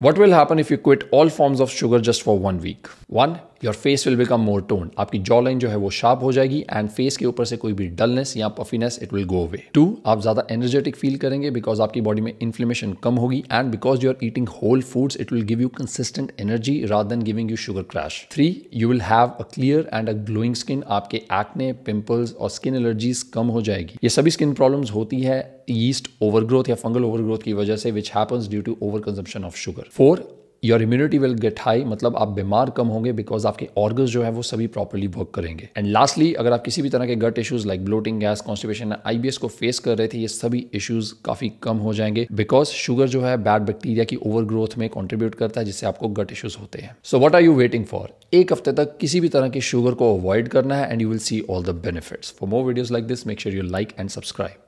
What will happen if you quit all forms of sugar just for one week? 1. Your face will become more tone आपकी jaw line जो है वो sharp हो जाएगी and face के ऊपर से कोई भी डलनेस या puffiness it will go away two आप ज्यादा एनर्जेटिक फील करेंगे बिकॉज आपकी बॉडी में इन्फ्लेमेशन कम होगी and because you are eating whole foods it will give you consistent energy rather than giving you sugar crash three you will have a clear and a glowing skin आपके acne pimples और skin allergies कम हो जाएगी ये सभी skin problem होती है yeast overgrowth या फंगल ओवरग्रोथ की वजह से which happens due to over consumption of sugar four your immunity will get high मतलब आप बीमार कम होंगे बिकॉज आपके ऑर्गन जो है वो सभी प्रॉपरली वर्क करेंगे एंड लास्टली अगर आप किसी भी तरह के gut issues like bloating gas constipation IBS को फेस कर रहे थे ये सभी इशूज काफी कम हो जाएंगे बिकॉज शुगर जो है बैड बैक्टीरिया की ओवर ग्रोथ में कॉन्ट्रीब्यूट करता है जिससे आपको गट इशूज होते हैं so what are you waiting for एक हफ्ते तक किसी भी तरह की शुगर को अवॉइड करना है and you will see all the benefits for more videos like this make sure you like and subscribe